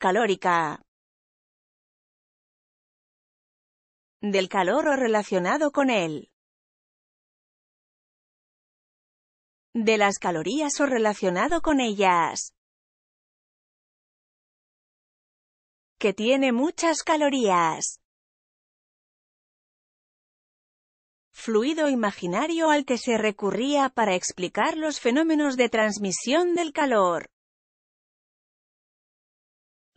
calórica. Del calor o relacionado con él. De las calorías o relacionado con ellas. Que tiene muchas calorías. fluido imaginario al que se recurría para explicar los fenómenos de transmisión del calor.